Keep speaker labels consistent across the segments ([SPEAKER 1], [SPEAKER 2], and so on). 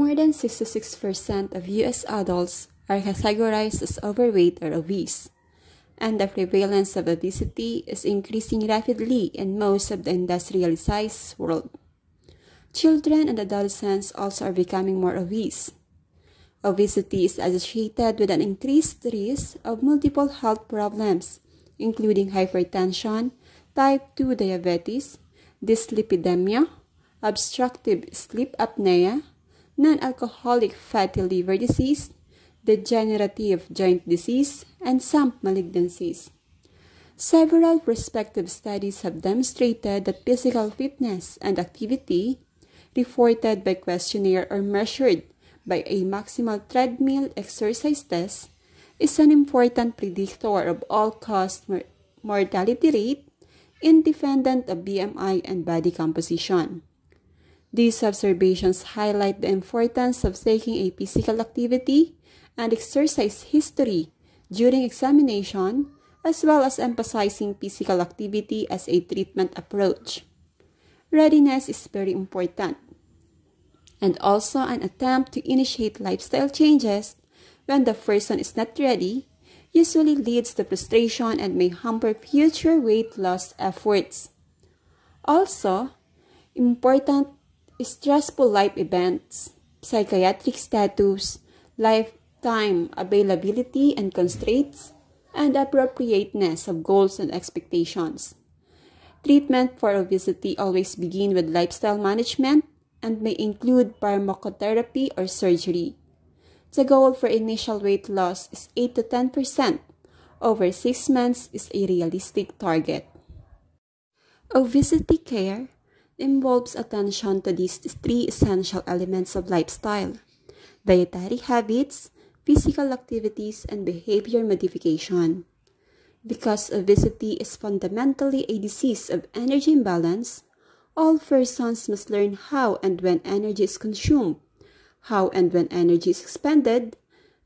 [SPEAKER 1] More than 66% of US adults are categorized as overweight or obese, and the prevalence of obesity is increasing rapidly in most of the industrialized world. Children and adolescents also are becoming more obese. Obesity is associated with an increased risk of multiple health problems, including hypertension, type 2 diabetes, dyslipidemia, obstructive sleep apnea, non-alcoholic fatty liver disease, degenerative joint disease, and some malignancies. Several prospective studies have demonstrated that physical fitness and activity, reported by questionnaire or measured by a maximal treadmill exercise test, is an important predictor of all-cause mortality rate independent of BMI and body composition. These observations highlight the importance of taking a physical activity and exercise history during examination, as well as emphasizing physical activity as a treatment approach. Readiness is very important, and also an attempt to initiate lifestyle changes when the person is not ready usually leads to frustration and may hamper future weight loss efforts. Also, important stressful life events, psychiatric status, lifetime availability and constraints, and appropriateness of goals and expectations. Treatment for obesity always begin with lifestyle management and may include pharmacotherapy or surgery. The goal for initial weight loss is 8 to 10% over 6 months is a realistic target. Obesity care involves attention to these three essential elements of lifestyle dietary habits, physical activities, and behavior modification. Because obesity is fundamentally a disease of energy imbalance, all persons must learn how and when energy is consumed, how and when energy is expended,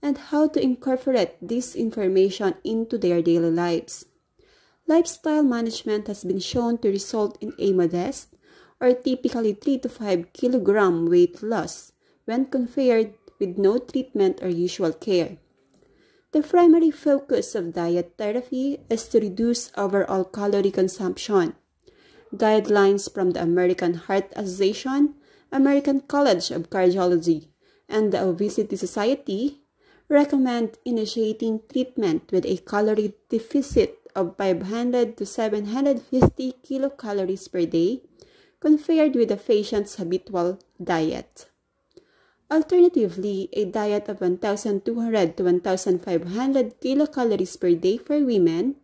[SPEAKER 1] and how to incorporate this information into their daily lives. Lifestyle management has been shown to result in a modest are typically 3 to 5 kilogram weight loss when compared with no treatment or usual care. The primary focus of diet therapy is to reduce overall calorie consumption. Guidelines from the American Heart Association, American College of Cardiology, and the Obesity Society recommend initiating treatment with a calorie deficit of 500 to 750 kilocalories per day compared with the patient's habitual diet. Alternatively, a diet of 1,200 to 1,500 kilocalories per day for women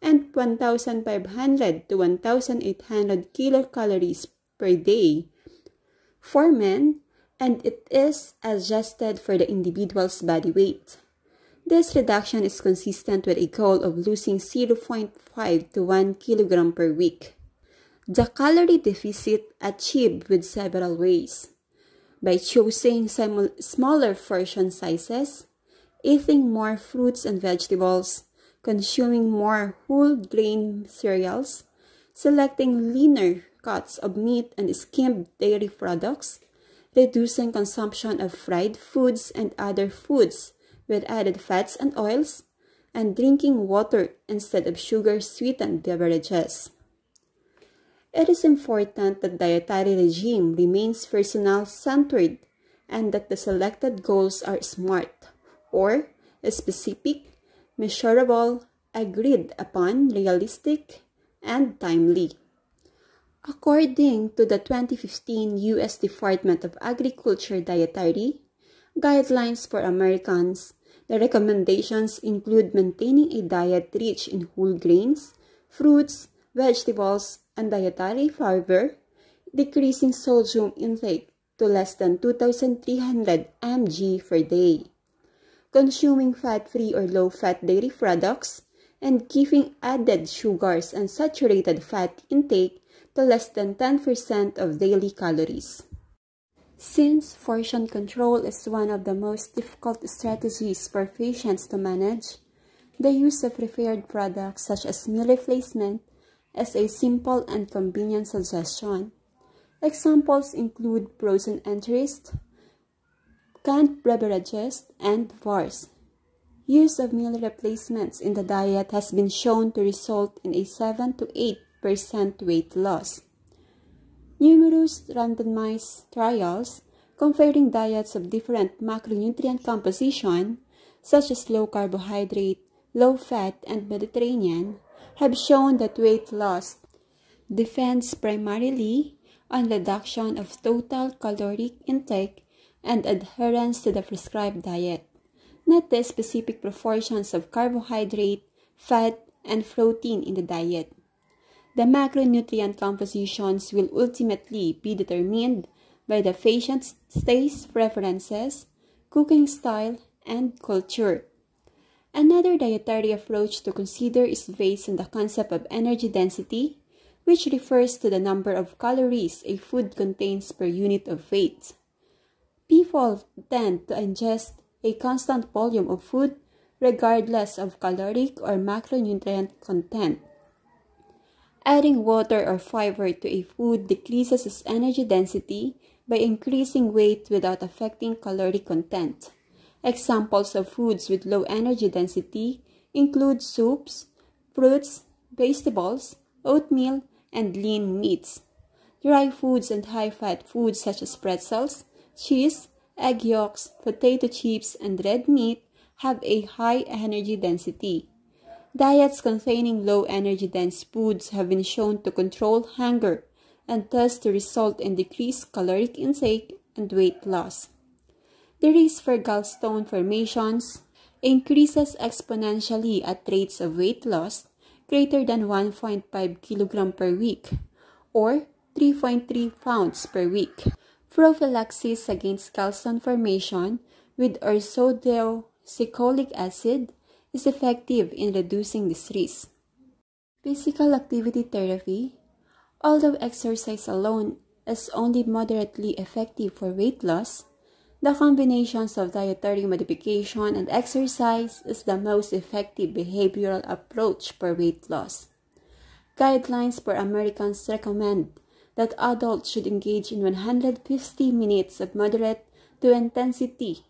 [SPEAKER 1] and 1,500 to 1,800 kilocalories per day for men, and it is adjusted for the individual's body weight. This reduction is consistent with a goal of losing 0.5 to 1 kilogram per week the calorie deficit achieved with several ways by choosing smaller portion sizes, eating more fruits and vegetables, consuming more whole grain cereals, selecting leaner cuts of meat and skimmed dairy products, reducing consumption of fried foods and other foods with added fats and oils, and drinking water instead of sugar-sweetened beverages it is important that dietary regime remains personal-centered and that the selected goals are SMART or specific, measurable, agreed upon, realistic, and timely. According to the 2015 U.S. Department of Agriculture Dietary Guidelines for Americans, the recommendations include maintaining a diet rich in whole grains, fruits, vegetables, and dietary fiber, decreasing sodium intake to less than 2,300 mg per day, consuming fat-free or low-fat dairy products, and keeping added sugars and saturated fat intake to less than 10% of daily calories. Since portion control is one of the most difficult strategies for patients to manage, the use of preferred products such as meal replacement as a simple and convenient suggestion. Examples include frozen entries, canned beverages, and bars. Use of meal replacements in the diet has been shown to result in a 7 to 8% weight loss. Numerous randomized trials comparing diets of different macronutrient composition, such as low carbohydrate, low fat, and Mediterranean, have shown that weight loss depends primarily on reduction of total caloric intake and adherence to the prescribed diet, not the specific proportions of carbohydrate, fat, and protein in the diet. The macronutrient compositions will ultimately be determined by the patient's taste preferences, cooking style, and culture. Another dietary approach to consider is based on the concept of energy density, which refers to the number of calories a food contains per unit of weight. People tend to ingest a constant volume of food regardless of caloric or macronutrient content. Adding water or fiber to a food decreases its energy density by increasing weight without affecting caloric content. Examples of foods with low energy density include soups, fruits, vegetables, oatmeal, and lean meats. Dry foods and high-fat foods such as pretzels, cheese, egg yolks, potato chips, and red meat have a high energy density. Diets containing low energy dense foods have been shown to control hunger and thus to result in decreased caloric intake and weight loss the risk for gallstone formations increases exponentially at rates of weight loss greater than 1.5 kg per week or 3.3 pounds per week. Prophylaxis against gallstone formation with ursodeoxycholic acid is effective in reducing this risk. Physical activity therapy, although exercise alone is only moderately effective for weight loss, the combinations of dietary modification and exercise is the most effective behavioral approach for weight loss. Guidelines for Americans recommend that adults should engage in 150 minutes of moderate to intensity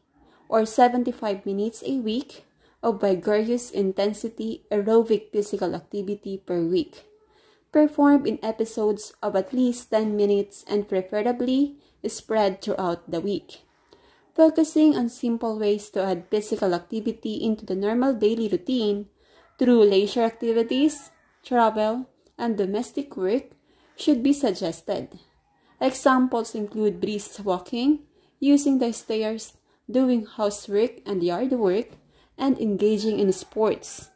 [SPEAKER 1] or 75 minutes a week of vigorous intensity aerobic physical activity per week. Performed in episodes of at least 10 minutes and preferably spread throughout the week focusing on simple ways to add physical activity into the normal daily routine through leisure activities, travel, and domestic work should be suggested. Examples include brisk walking, using the stairs, doing housework and yard work, and engaging in sports.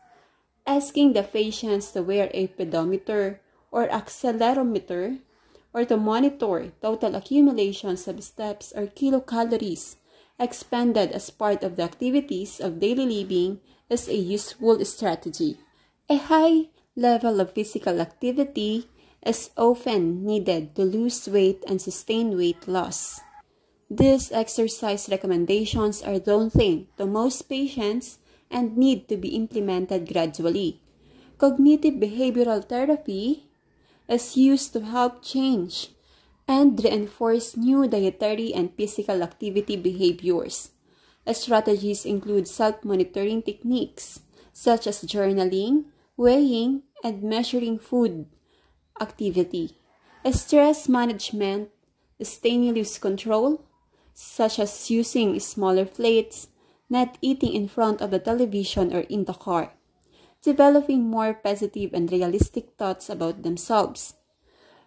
[SPEAKER 1] Asking the patients to wear a pedometer or accelerometer or to monitor total accumulations of steps or kilocalories expanded as part of the activities of daily living is a useful strategy. A high level of physical activity is often needed to lose weight and sustain weight loss. These exercise recommendations are daunting to most patients and need to be implemented gradually. Cognitive behavioral therapy is used to help change and reinforce new dietary and physical activity behaviors. Strategies include self-monitoring techniques such as journaling, weighing, and measuring food activity, stress management, stimulus control, such as using smaller plates, not eating in front of the television or in the car, developing more positive and realistic thoughts about themselves,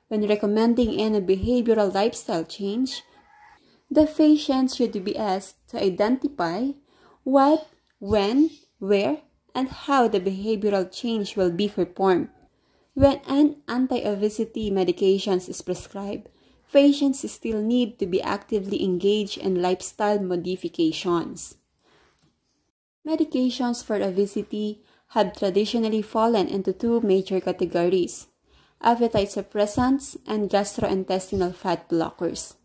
[SPEAKER 1] when recommending any behavioral lifestyle change, the patient should be asked to identify what, when, where, and how the behavioral change will be performed. When an anti-obesity medication is prescribed, patients still need to be actively engaged in lifestyle modifications. Medications for obesity have traditionally fallen into two major categories appetite suppressants, and gastrointestinal fat blockers.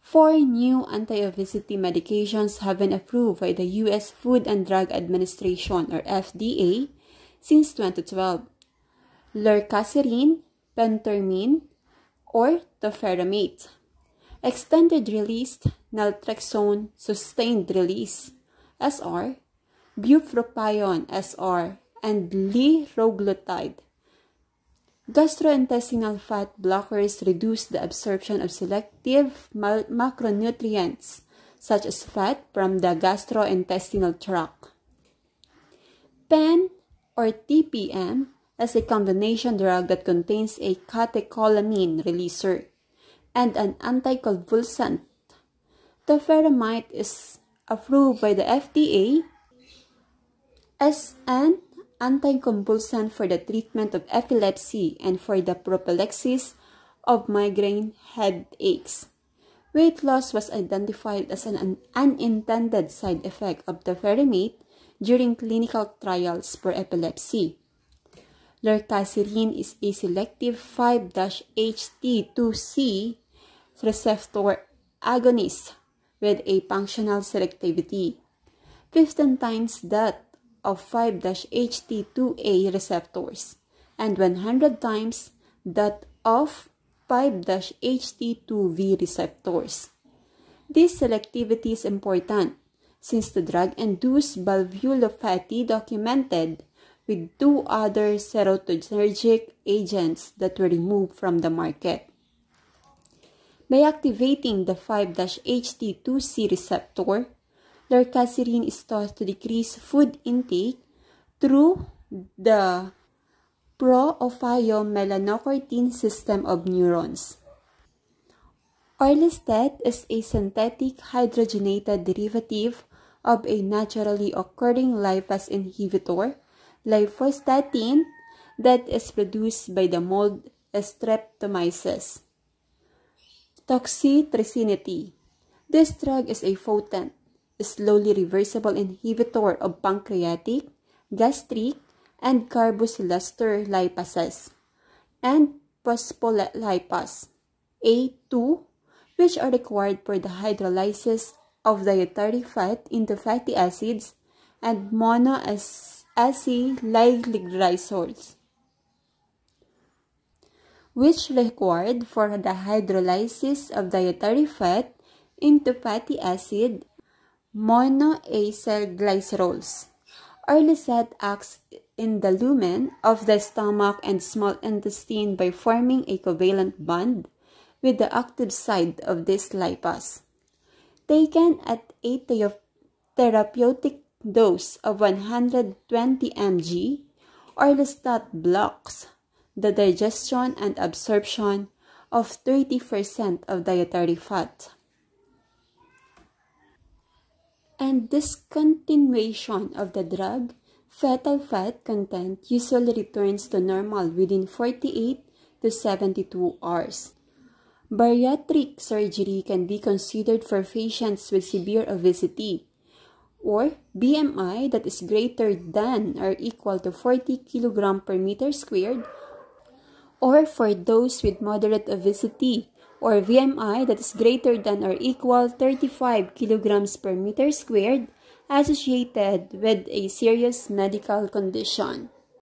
[SPEAKER 1] Four new anti-obesity medications have been approved by the U.S. Food and Drug Administration or FDA since 2012. lorcaserin, pentermine, or toferamate. Extended release, naltrexone, sustained release, SR, bupropion, SR, and liraglutide, Gastrointestinal fat blockers reduce the absorption of selective macronutrients such as fat from the gastrointestinal tract. PEN or TPM is a combination drug that contains a catecholamine releaser and an anticonvulsant. Toferamide is approved by the FDA as an anticonvulsant for the treatment of epilepsy and for the prophylaxis of migraine headaches. Weight loss was identified as an unintended side effect of the ferrimate during clinical trials for epilepsy. Lorcaserin is a selective 5-HT2C receptor agonist with a functional selectivity 15 times that of 5-HT2A receptors and 100 times that of 5-HT2V receptors. This selectivity is important since the drug-induced valvulopathy documented with two other serotonergic agents that were removed from the market. By activating the 5-HT2C receptor, Lercaserine is thought to decrease food intake through the pro-ophiomelanocortin system of neurons. Orlistat is a synthetic hydrogenated derivative of a naturally occurring lipase inhibitor, lipostatin, that is produced by the mold streptomyces. Toxitresinity. This drug is a potent slowly reversible inhibitor of pancreatic, gastric, and carbocylular lipases, and phospholipase A2, which are required for the hydrolysis of dietary fat into fatty acids and monoacylglycerols, which required for the hydrolysis of dietary fat into fatty acid monoacyl glycerols are Lisette acts in the lumen of the stomach and small intestine by forming a covalent bond with the active side of this lipase. Taken at a therapeutic dose of 120 mg, Orlistat blocks the digestion and absorption of 30% of dietary fat. and discontinuation of the drug, fetal fat content usually returns to normal within 48 to 72 hours. Bariatric surgery can be considered for patients with severe obesity or BMI that is greater than or equal to 40 kg per meter squared or for those with moderate obesity or VMI that is greater than or equal 35 kilograms per meter squared associated with a serious medical condition.